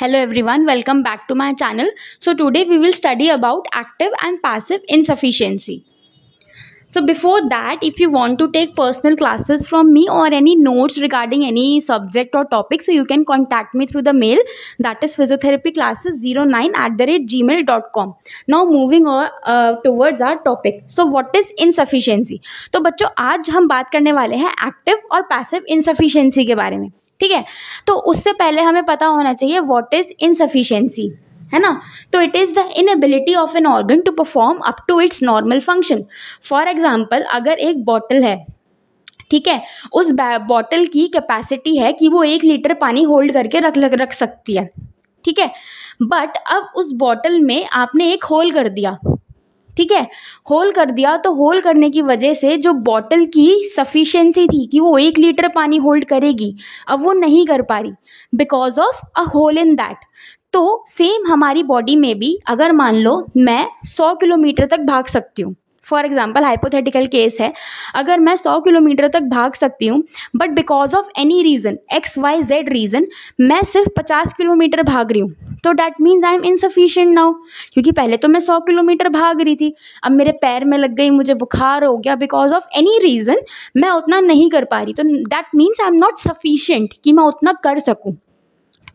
hello everyone welcome back to my channel so today we will study about active and passive insufficiency so before that if you want to take personal classes from me और any notes regarding any subject और topic so you can contact me through the mail that is physiotherapy classes zero nine at the rate gmail dot com now moving towards our topic so what is insufficiency तो बच्चों आज हम बात करने वाले हैं active और passive insufficiency के बारे में ठीक है तो उससे पहले हमें पता होना चाहिए वॉट इज़ इनसफिशेंसी है ना तो it is the inability of an organ to perform up to its normal function for example अगर एक बॉटल है ठीक है उस बॉटल की कैपेसिटी है कि वो एक लीटर पानी होल्ड करके रख रख सकती है ठीक है बट अब उस बॉटल में आपने एक होल कर दिया ठीक है होल कर दिया तो होल करने की वजह से जो बॉटल की सफिशेंसी थी कि वो एक लीटर पानी होल्ड करेगी अब वो नहीं कर पा रही because of a hole in that तो सेम हमारी बॉडी में भी अगर मान लो मैं 100 किलोमीटर तक भाग सकती हूँ फॉर एग्जाम्पल हाइपोथेटिकल केस है अगर मैं सौ किलोमीटर तक भाग सकती हूँ but because of any reason X Y Z reason मैं सिर्फ पचास किलोमीटर भाग रही हूँ तो that means I am insufficient now क्योंकि पहले तो मैं सौ किलोमीटर भाग रही थी अब मेरे पैर में लग गई मुझे बुखार हो गया बिकॉज ऑफ एनी रीज़न मैं उतना नहीं कर पा रही तो that means I am not sufficient कि मैं उतना कर सकूँ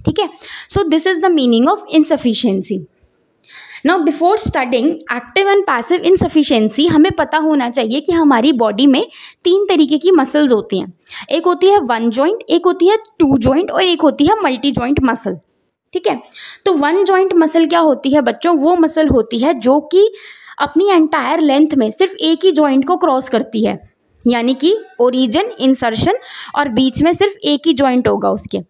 ठीक है so this is the meaning of insufficiency now before starting active and passive insufficiency हमें पता होना चाहिए कि हमारी बॉडी में तीन तरीके की मसल्स होती हैं एक होती है वन जॉइंट एक होती है टू जॉइंट और एक होती है मल्टी जॉइंट मसल ठीक है तो वन जॉइंट मसल क्या होती है बच्चों वो मसल होती है जो कि अपनी एंटायर लेंथ में सिर्फ एक ही जॉइंट को क्रॉस करती है यानी कि ओरिजिन इंसर्शन और बीच में सिर्फ एक ही जॉइंट होगा उसके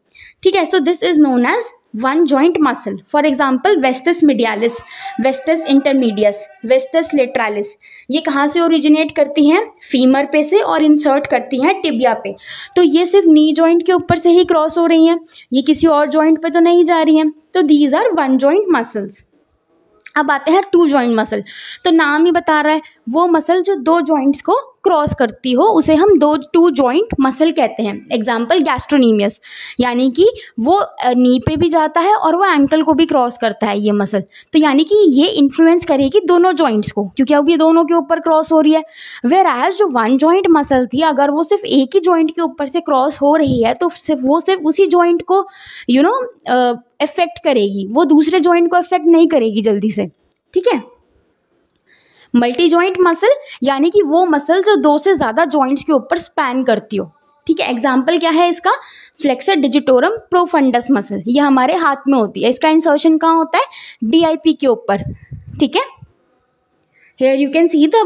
ठीक है so this is known as one joint muscle for example vastus medialis vastus intermedius vastus lateralis ये कहाँ से ओरिजिनेट करती हैं फीमर पे से और इंसर्ट करती हैं टिबिया पे तो ये सिर्फ नी जॉइंट के ऊपर से ही क्रॉस हो रही हैं ये किसी और जॉइंट पे तो नहीं जा रही हैं तो these are one joint muscles अब आते हैं टू जॉइंट मसल तो नाम ही बता रहा है वो मसल जो दो जॉइंट्स को क्रॉस करती हो उसे हम दो टू जॉइंट मसल कहते हैं एग्जाम्पल गैस्ट्रोनीमियस यानी कि वो नी पे भी जाता है और वो एंकल को भी क्रॉस करता है ये मसल तो यानी कि ये इन्फ्लुएंस करेगी दोनों जॉइंट्स को क्योंकि अब ये दोनों के ऊपर क्रॉस हो रही है वेर एज जो वन जॉइंट मसल थी अगर वो सिर्फ एक ही जॉइंट के ऊपर से क्रॉस हो रही है तो सिर्फ वो सिर्फ उसी जॉइंट को यू नो इफेक्ट करेगी वो दूसरे जॉइंट को इफेक्ट नहीं करेगी जल्दी से ठीक है मल्टी जॉइंट मसल यानी कि वो मसल जो दो से ज़्यादा जॉइंट्स के ऊपर स्पैन करती हो ठीक है एग्जाम्पल क्या है इसका फ्लेक्सर डिजिटोरम प्रोफंडस मसल ये हमारे हाथ में होती है इसका इंसर्शन कहाँ होता है डी के ऊपर ठीक है here you can see the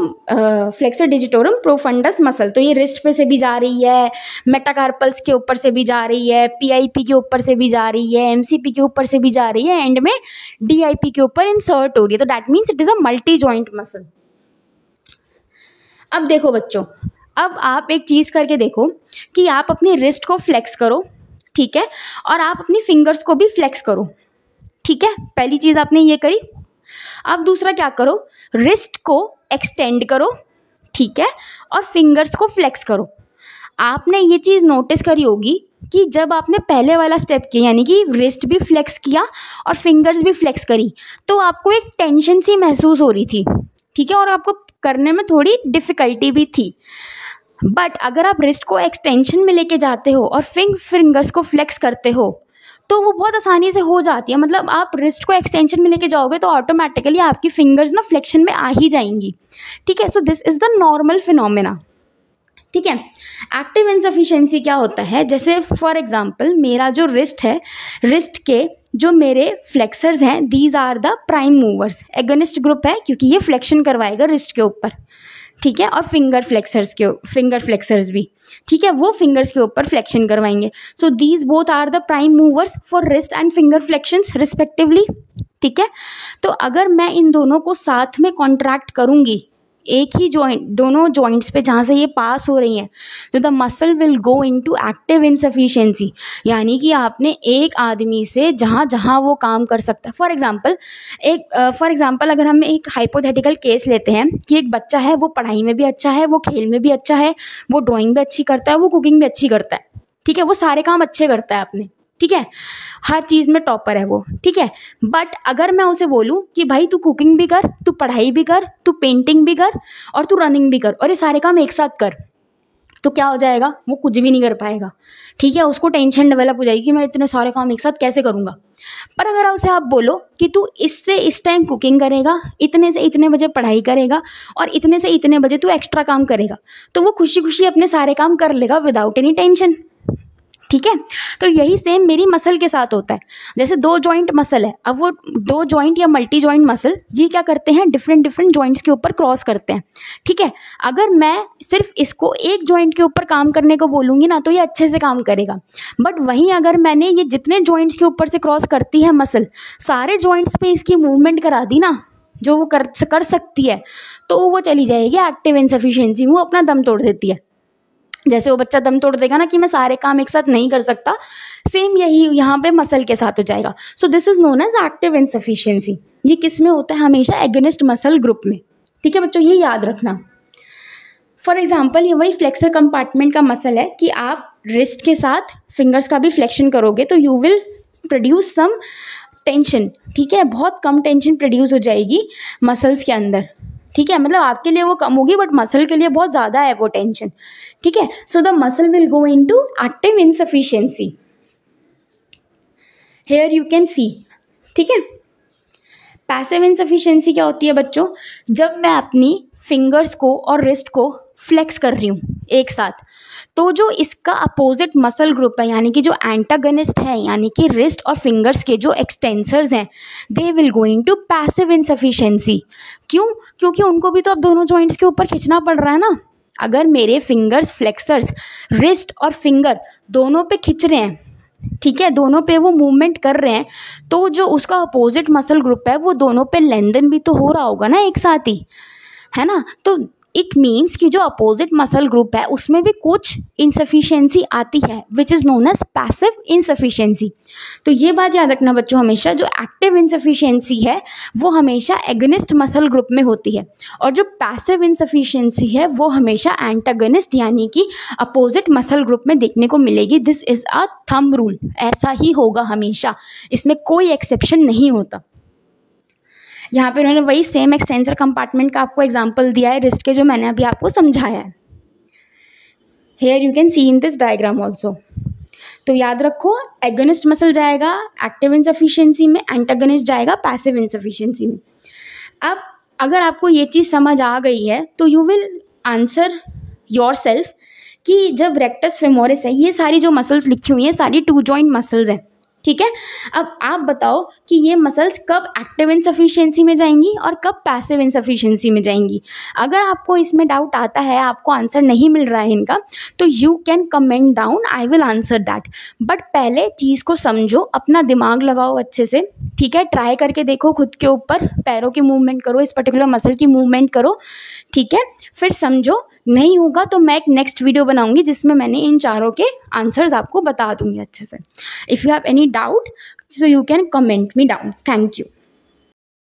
flexor digitorum profundus muscle तो ये रिस्ट पे से भी जा रही है मेटाकार्पल्स के ऊपर से भी जा रही है पीआईपी के ऊपर से भी जा रही है एमसीपी के ऊपर से भी जा रही है एंड में डीआईपी के ऊपर इंसर्ट हो रही है तो that means it is a multi joint muscle अब देखो बच्चों अब आप एक चीज़ करके देखो कि आप अपनी रिस्ट को फ्लेक्स करो ठीक है और आप अपनी फिंगर्स को भी फ्लेक्स करो ठीक है पहली चीज़ आपने ये करी अब दूसरा क्या करो रिस्ट को एक्सटेंड करो ठीक है और फिंगर्स को फ्लेक्स करो आपने ये चीज़ नोटिस करी होगी कि जब आपने पहले वाला स्टेप किया यानी कि रिस्ट भी फ्लेक्स किया और फिंगर्स भी फ्लेक्स करी तो आपको एक टेंशन सी महसूस हो रही थी ठीक है और आपको करने में थोड़ी डिफ़िकल्टी भी थी बट अगर आप रिस्ट को एक्सटेंशन में लेके जाते हो और फिंग फिंगर्स को फ्लेक्स करते हो तो वो बहुत आसानी से हो जाती है मतलब आप रिस्ट को एक्सटेंशन में लेके जाओगे तो ऑटोमेटिकली आपकी फिंगर्स ना फ्लेक्शन में आ ही जाएंगी ठीक है so this is the normal phenomena ठीक है एक्टिव इंसफिशेंसी क्या होता है जैसे फॉर एग्जाम्पल मेरा जो रिस्ट है रिस्ट के जो मेरे फ्लेक्सर्स हैं these are the prime movers agonist group है क्योंकि ये फ्लेक्शन करवाएगा रिस्ट के ऊपर ठीक है और फिंगर फ्लेक्सर्स के फिंगर फ्लेक्सर्स भी ठीक है वो फिंगर्स के ऊपर फ्लेक्शन करवाएंगे so these both are the prime movers for wrist and finger flexions respectively ठीक है तो अगर मैं इन दोनों को साथ में कॉन्ट्रैक्ट करूँगी एक ही जॉइंट दोनों जॉइंट्स पे जहाँ से ये पास हो रही हैं तो the muscle will go into active insufficiency यानी कि आपने एक आदमी से जहाँ जहाँ वो काम कर सकता है फॉर एग्ज़ाम्पल एक फॉर uh, एग्ज़ाम्पल अगर हम एक हाइपोथेटिकल केस लेते हैं कि एक बच्चा है वो पढ़ाई में भी अच्छा है वो खेल में भी अच्छा है वो ड्राॅइंग भी अच्छी करता है वो कुकिंग भी अच्छी करता है ठीक है वो सारे काम अच्छे करता है अपने ठीक है हर चीज़ में टॉपर है वो ठीक है बट अगर मैं उसे बोलूँ कि भाई तू कुकिंग भी कर तू पढ़ाई भी कर तू पेंटिंग भी कर और तू रनिंग भी कर और ये सारे काम एक साथ कर तो क्या हो जाएगा वो कुछ भी नहीं कर पाएगा ठीक है उसको टेंशन डेवलप हो जाएगी कि मैं इतने सारे काम एक साथ कैसे करूँगा पर अगर उसे आप बोलो कि तू इससे इस टाइम कुकिंग करेगा इतने से इतने बजे पढ़ाई करेगा और इतने से इतने बजे तू एक्स्ट्रा काम करेगा तो वो खुशी खुशी अपने सारे काम कर लेगा विदाउट एनी टेंशन ठीक है तो यही सेम मेरी मसल के साथ होता है जैसे दो जॉइंट मसल है अब वो दो जॉइंट या मल्टी जॉइंट मसल ये क्या करते हैं डिफरेंट डिफरेंट जॉइंट्स के ऊपर क्रॉस करते हैं ठीक है अगर मैं सिर्फ इसको एक जॉइंट के ऊपर काम करने को बोलूँगी ना तो ये अच्छे से काम करेगा बट वहीं अगर मैंने ये जितने जॉइंट्स के ऊपर से क्रॉस करती है मसल सारे जॉइंट्स पर इसकी मूवमेंट करा दी ना जो वो कर कर सकती है तो वो चली जाएगी एक्टिव इनसफिशेंसी वो अपना दम तोड़ देती है जैसे वो बच्चा दम तोड़ देगा ना कि मैं सारे काम एक साथ नहीं कर सकता सेम यही यहाँ पे मसल के साथ हो जाएगा so this is known as active insufficiency ये किस में होता है हमेशा एगेनिस्ट मसल ग्रुप में ठीक है बच्चों ये याद रखना फॉर एग्जाम्पल ये वही फ्लेक्सर कंपार्टमेंट का मसल है कि आप रिस्ट के साथ फिंगर्स का भी फ्लेक्शन करोगे तो you will produce some tension ठीक है बहुत कम टेंशन प्रोड्यूस हो जाएगी मसल्स के अंदर ठीक है मतलब आपके लिए वो कम होगी बट मसल के लिए बहुत ज़्यादा है वो टेंशन ठीक है so the muscle will go into active insufficiency here you can see ठीक है पैसिव इनसफिशियंसी क्या होती है बच्चों जब मैं अपनी फिंगर्स को और रिस्ट को फ्लेक्स कर रही हूँ एक साथ तो जो इसका अपोजिट मसल ग्रुप है यानी कि जो एंटागनिस्ट है यानी कि रिस्ट और फिंगर्स के जो एक्सटेंसर्स हैं they will going to passive insufficiency क्यों क्योंकि उनको भी तो अब दोनों जॉइंट्स के ऊपर खींचना पड़ रहा है ना अगर मेरे फिंगर्स फ्लेक्सर्स रिस्ट और फिंगर दोनों पे खिंच रहे हैं ठीक है दोनों पे वो मूवमेंट कर रहे हैं तो जो उसका अपोजिट मसल ग्रुप है वो दोनों पे लेंदन भी तो हो रहा होगा ना एक साथ ही है ना तो इट मीन्स कि जो अपोजिट मसल ग्रुप है उसमें भी कुछ इनसफिशेंसी आती है which is known as passive insufficiency तो ये बात याद रखना बच्चों हमेशा जो एक्टिव इनसफिशेंसी है वो हमेशा एगनिस्ट मसल ग्रुप में होती है और जो पैसिव इनसफिशेंसी है वो हमेशा एंटागनिस्ट यानी कि अपोजिट मसल ग्रुप में देखने को मिलेगी this is a thumb rule ऐसा ही होगा हमेशा इसमें कोई एक्सेप्शन नहीं होता यहाँ पे उन्होंने वही सेम एक्सटेंसर कंपार्टमेंट का आपको एग्जाम्पल दिया है रिस्ट के जो मैंने अभी आपको समझाया है here you can see in this diagram also तो याद रखो एगोनिस्ट मसल जाएगा एक्टिव इंसफिशियंसी में एंटागनिस्ट जाएगा पैसिव इंसफिशियंसी में अब अगर आपको ये चीज़ समझ आ गई है तो you will answer yourself कि जब रेक्टस फेमोरिस है ये सारी जो मसल्स लिखी हुई हैं सारी टू जॉइंट मसल्स हैं ठीक है अब आप बताओ कि ये मसल्स कब एक्टिव इनसफिशियंसी में जाएंगी और कब पैसिव इनसफिशियंसी में जाएंगी अगर आपको इसमें डाउट आता है आपको आंसर नहीं मिल रहा है इनका तो you can comment down I will answer that but पहले चीज़ को समझो अपना दिमाग लगाओ अच्छे से ठीक है ट्राई करके देखो खुद के ऊपर पैरों की मूवमेंट करो इस पर्टिकुलर मसल की मूवमेंट करो ठीक है फिर समझो नहीं होगा तो मैं एक नेक्स्ट वीडियो बनाऊंगी जिसमें मैंने इन चारों के आंसर्स आपको बता दूंगी अच्छे से if you have any doubt so you can comment me down thank you